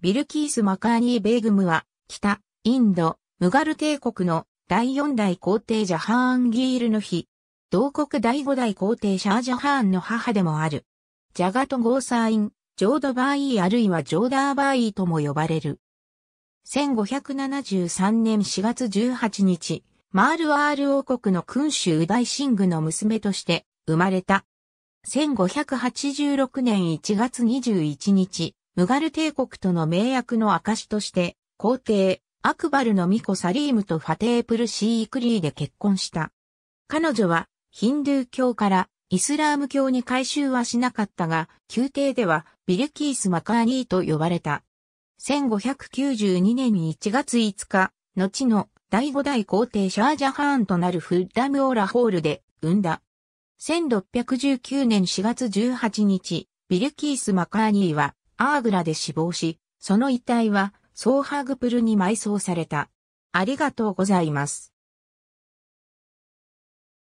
ビルキース・マカーニー・ベーグムは、北、インド、ムガル帝国の第四代皇帝ジャハーンギールの日、同国第五代皇帝シャージャハーンの母でもある。ジャガト・ゴーサーイン、ジョード・バーイーあるいはジョーダー・バーイーとも呼ばれる。1573年4月18日、マールアール王国の君主ウダイシングの娘として生まれた。1586年1月21日、ムガル帝国との盟約の証として、皇帝、アクバルの巫女サリームとファテープルシー・クリーで結婚した。彼女は、ヒンドゥー教からイスラーム教に改宗はしなかったが、宮廷ではビルキース・マカーニーと呼ばれた。1592年に1月5日、後の第5代皇帝シャージャハーンとなるフッダム・オラホールで産んだ。1619年4月18日、ビルキース・マカーニーはアーグラで死亡し、その遺体はソーハグプルに埋葬された。ありがとうございます。